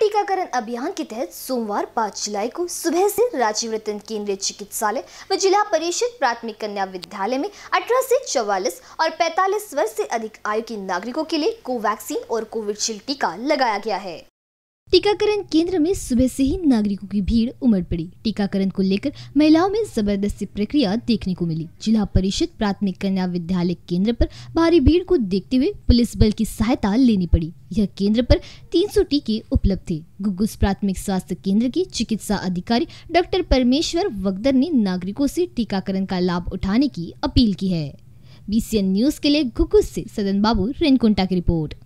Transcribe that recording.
टीकाकरण अभियान के तहत सोमवार 5 जुलाई को सुबह से राजीव रतन केंद्रीय चिकित्सालय व जिला परिषद प्राथमिक कन्या विद्यालय में 18 से 44 और 45 वर्ष से अधिक आयु के नागरिकों के लिए कोवैक्सीन और कोविशील्ड टीका लगाया गया है टीकाकरण केंद्र में सुबह से ही नागरिकों की भीड़ उमड़ पड़ी टीकाकरण को लेकर महिलाओं में जबरदस्ती प्रक्रिया देखने को मिली जिला परिषद प्राथमिक कन्या विद्यालय केंद्र पर भारी भीड़ को देखते हुए पुलिस बल की सहायता लेनी पड़ी यह केंद्र पर 300 टीके उपलब्ध थे गुगुस प्राथमिक स्वास्थ्य केंद्र के चिकित्सा अधिकारी डॉक्टर परमेश्वर वगदर ने नागरिकों से टीकाकरण का लाभ उठाने की अपील की है बीसीएन न्यूज के लिए गुगुस से सदन बाबू रेनकुंटा की रिपोर्ट